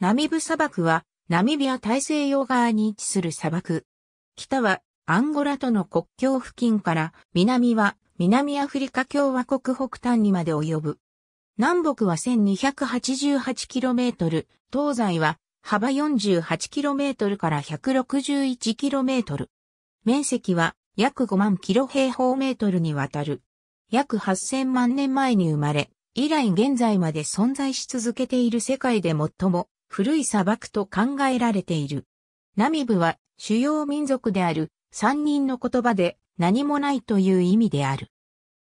ナミブ砂漠は、ナミビア大西洋側に位置する砂漠。北は、アンゴラとの国境付近から、南は、南アフリカ共和国北端にまで及ぶ。南北は 1288km、東西は、幅 48km から 161km。面積は、約5万キロ平方メートルにわたる。約8000万年前に生まれ、以来現在まで存在し続けている世界で最も古い砂漠と考えられている。ナミブは主要民族である三人の言葉で何もないという意味である。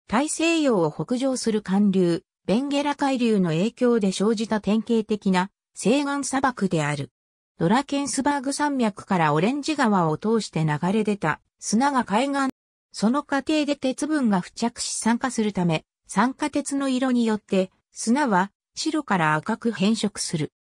大西洋を北上する寒流、ベンゲラ海流の影響で生じた典型的な西岸砂漠である。ドラケンスバーグ山脈からオレンジ川を通して流れ出た砂が海岸。その過程で鉄分が付着し酸化するため、酸化鉄の色によって砂は白から赤く変色する。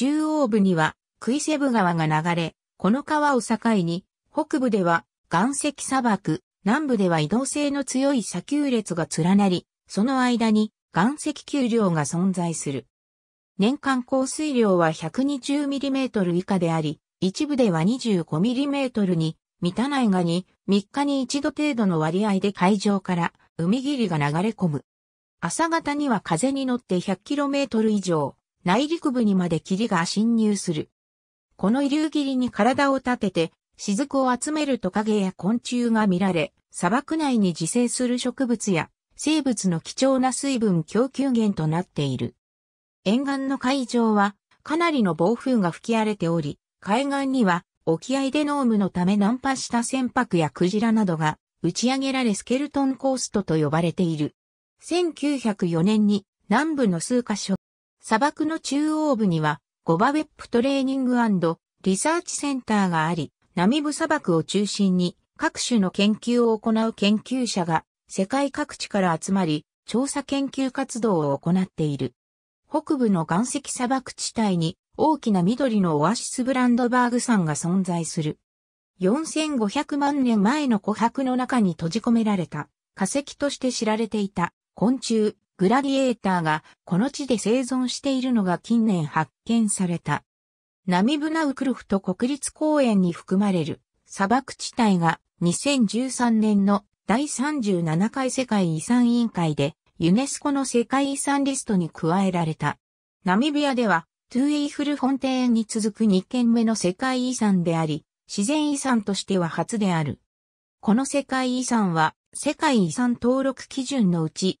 中央部にはクイセブ川が流れ、この川を境に、北部では岩石砂漠、南部では移動性の強い砂丘列が連なり、その間に岩石丘陵が存在する。年間降水量は 120mm 以下であり、一部では 25mm に満たないがに、3日に一度程度の割合で海上から海霧が流れ込む。朝方には風に乗って 100km 以上、内陸部にまで霧が侵入する。この流霧に体を立てて、雫を集めるトカゲや昆虫が見られ、砂漠内に自生する植物や生物の貴重な水分供給源となっている。沿岸の海上はかなりの暴風が吹き荒れており、海岸には沖合で濃霧のため難破した船舶やクジラなどが打ち上げられスケルトンコーストと呼ばれている。1904年に南部の数カ所砂漠の中央部には、ゴバウェップトレーニングリサーチセンターがあり、ナミブ砂漠を中心に各種の研究を行う研究者が世界各地から集まり、調査研究活動を行っている。北部の岩石砂漠地帯に大きな緑のオアシスブランドバーグ山が存在する。4500万年前の琥珀の中に閉じ込められた化石として知られていた昆虫グラディエーターがこの地で生存しているのが近年発見された。ナミブナウクルフト国立公園に含まれる砂漠地帯が2013年の第37回世界遺産委員会でユネスコの世界遺産リストに加えられた。ナミビアではトゥーイーフルフォンテーンに続く2件目の世界遺産であり、自然遺産としては初である。この世界遺産は世界遺産登録基準のうち